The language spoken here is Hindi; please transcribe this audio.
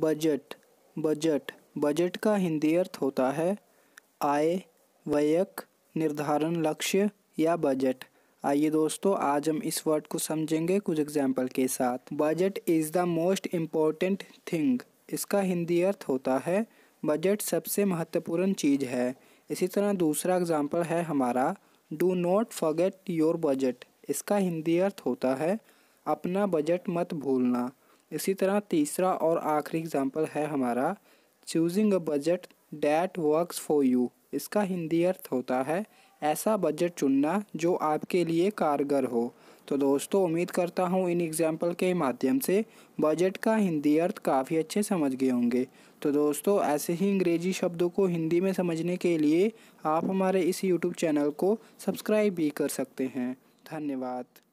बजट बजट बजट का हिंदी अर्थ होता है आय व्ययक निर्धारण लक्ष्य या बजट आइए दोस्तों आज हम इस वर्ड को समझेंगे कुछ एग्जाम्पल के साथ budget is the most important thing इसका हिंदी अर्थ होता है बजट सबसे महत्वपूर्ण चीज़ है इसी तरह दूसरा एग्जाम्पल है हमारा do not forget your budget इसका हिंदी अर्थ होता है अपना बजट मत भूलना इसी तरह तीसरा और आखिरी एग्जाम्पल है हमारा choosing a budget that works for you इसका हिंदी अर्थ होता है ऐसा बजट चुनना जो आपके लिए कारगर हो तो दोस्तों उम्मीद करता हूँ इन एग्जाम्पल के माध्यम से बजट का हिंदी अर्थ काफ़ी अच्छे समझ गए होंगे तो दोस्तों ऐसे ही अंग्रेजी शब्दों को हिंदी में समझने के लिए आप हमारे इस यूट्यूब चैनल को सब्सक्राइब भी कर सकते हैं धन्यवाद